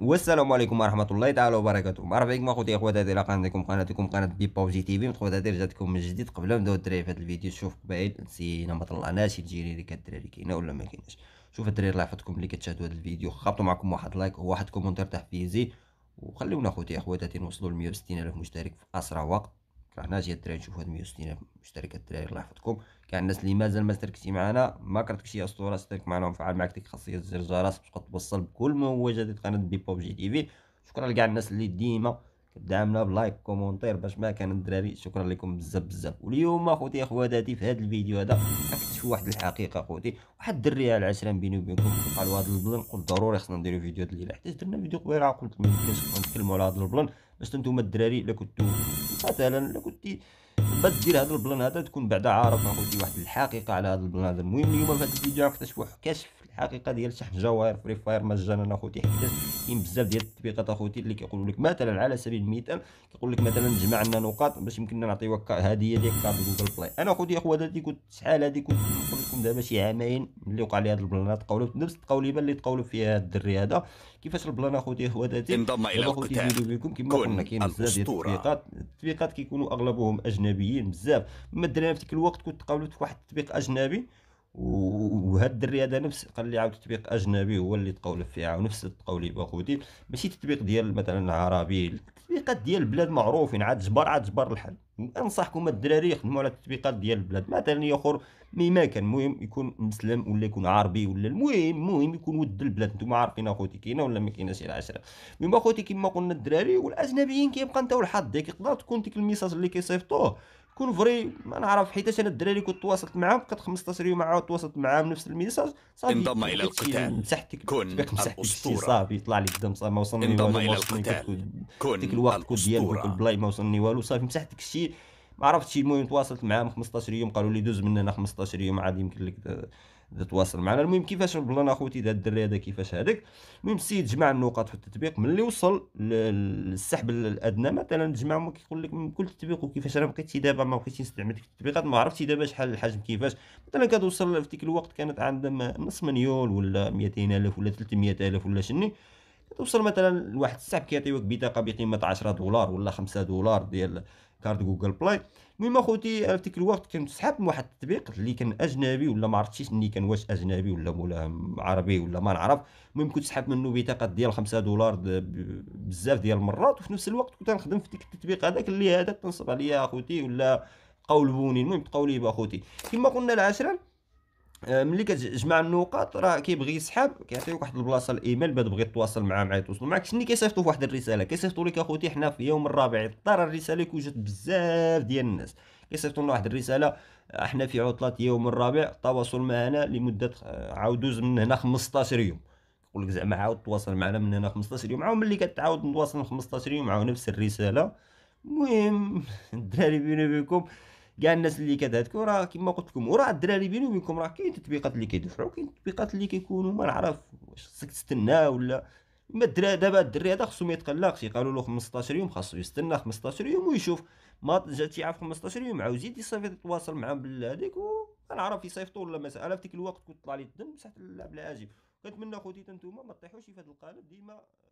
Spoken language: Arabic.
والسلام عليكم ورحمه الله تعالى وبركاته مرحبا بكم اخوتي اخواتي الى قناتكم قناتكم قناه بيب باوزي تي في متخواتاتي رجعتكم من جديد قبل ما نبداو الدراري في هذا الفيديو شوف قبيل نسينا ما طلعناش الجيري اللي كاينه ولا ما كايناش شوف الدراري يحفظكم اللي كتشاهدوا هذا الفيديو خبطوا معكم واحد لايك وواحد كومنتر تحفيزي وخليونا اخوتي اخواتي نوصلوا ل 160 الف مشترك في اسرع وقت رحنا جي الدراري نشوفو هاد 160 مشترك الدراري الله يحفظكم كاع الناس اللي مازال ما اشتركتي معنا ما كرتكش يا اسطوره اشترك معنا وفعل معاك ديك خاصيه زر الجرس باش توصل بكل ما هو جديد قناه بي بوب جي تي في شكرا لكاع الناس اللي ديما دعمنا بلايك كومونتير باش ما كان الدراري شكرا لكم بزاف بزاف واليوم اخوتي اخواتي في هذا الفيديو هذا اكتشفوا واحد الحقيقه اخوتي واحد الدريه العشره بيني وبينكم قالوا هذا البلان قلت ضروري خصنا نديرو فيديو هذا الليله حيت درنا فيديو قبيله قلت ما يمكنش نتكلموا على هذا البلان باش انتم الدراري الا كنتو مثلا الا كنتي بس دير هذا البلان هذا تكون بعدا عارف اخوتي واحد الحقيقه على هذا البلان هذا المهم اليوم في هذا الفيديو اكتشفوا كشف الحقيقه ديال شحن جواهر فري فاير مجانا اخوتي حيت كاين بزاف ديال التطبيقات اخوتي اللي كيقولوا لك مثلا على سبيل المثال كيقول لك مثلا جمع لنا نقاط باش يمكننا نعطيوك هديه ديال كارد جوجل بلاي انا اخوتي اخواتي هذه كنت شحال هذه كنت نقول لكم دابا شي عامين اللي وقع لي هذا البلان تقولوا نفس التقوليبه اللي تقولوا فيها الدري هذا كيفاش البلان اخوتي اخواتي انضم الى القتال لكم كما قلنا كاين بزاف ديال التطبيقات التطبيقات كيكونوا اغلبهم اجنبيين بزاف ما درنا في ذاك الوقت كنت في واحد التطبيق اجنبي وهاد الدري هذا نفس قال لي عاود تطبيق اجنبي هو اللي تقولب فيها ونفس يعني التقولي باخوتي ماشي تطبيق ديال مثلا عربي التطبيقات ديال البلاد معروفين عاد جبر عاد جبر الحل انصحكم الدراري يخدموا على التطبيقات ديال البلاد مثلا يا اخر ما كان المهم يكون مسلم ولا يكون عربي ولا المهم المهم يكون ود البلاد نتوما عارفين اخوتي كاينه ولا ما كايناش العشره المهم اخوتي كما قلنا الدراري والاجنبيين كيبقى انت والحظ ديك يقدر تكون ديك الميساج اللي كيصيفطوه كون فري ما نعرف حيتاش انا الدراري كنت تواصلت معاهم بقيت 15 يوم عاود تواصلت معاهم نفس الميساج صافي انضم الى القتال مسحتك كون الاسطوره صافي طلع لي الدم صافي ما وصلني انضم الى القتال كون ديك الوقت كنت ديالك البلاي ما وصلني والو صافي مسحت داك الشيء ما عرفتش المهم تواصلت معاهم 15 يوم قالوا لي دوز من هنا 15 يوم عاد يمكن لك تواصل معنا المهم كيفاش البلان اخوتي هذا الدري هذا كيفاش هذاك المهم السيد جمع النقاط في التطبيق ملي وصل للسحب الادنى مثلا جمع كيقول لك من كل تطبيق وكيفاش انا بقيت دابا ما بقيتش نستعمل ديك التطبيقات ما عرفتش دابا شحال الحجم كيفاش مثلا كتوصل في ديك الوقت كانت عندها نص مليون ولا 200000 الف ولا 300000 الف ولا شني توصل مثلا لواحد السحب كيعطيوك بطاقه بقيمه 10 دولار ولا 5 دولار ديال كارد جوجل بلاي المهم اخوتي آه، في ذاك الوقت كنت سحب من واحد التطبيق اللي كان اجنبي ولا ما عرفتش اني كان واش اجنبي ولا مولا عربي ولا ما نعرف المهم كنت سحب منه بطاقه ديال 5 دولار بزاف ديال المرات وفي نفس الوقت كنت نخدم في ديك التطبيق هذاك اللي هذا تنصب عليا اخوتي ولا قولوني المهم تقولي باخوتي كما قلنا العشره آه، ملي كتجمع النقاط راه كيبغي يسحب كيعطيوك واحد البلاصه الايميل باش تبغي تواصل معاه معايا توصل معاك شنو كيصيفطوا فواحد الرساله كيصيفطوا لك اخوتي حنا في يوم الرابع الدار الرساله كوجد بزاف ديال الناس كيصيفطوا لنا واحد الرساله احنا آه، في عطله يوم الرابع التواصل معنا لمده آه، عاودوز من هنا 15 يوم يقول لك زعما عاود تواصل معنا من هنا 15 يوم عاود ملي كتعاود نتواصل 15 يوم عاود نفس الرساله المهم الدراري بيني وبينكم كاع الناس اللي كتهاتكو راه كما قلت لكم وراه الدراري بيني وبينكم راه كاين تطبيقات اللي كيدفعوا كاين تطبيقات اللي كيكونوا ما نعرف واش خصك تستنى ولا ما الدراري دابا الدري هذا خصو ما يتقلقش قالوا له 15 يوم خاصو يستنى 15 يوم ويشوف ما جات عا في 15 يوم عاوز يزيد صافي يتواصل معاه بالهذيك ونعرف يصيفطوا ولا مساله انا في ذاك الوقت كنت طلع لي الدم مسحت اللعب العاجب كنتمنى خوتي انتوما ما تطيحوش في هذا القالب ديما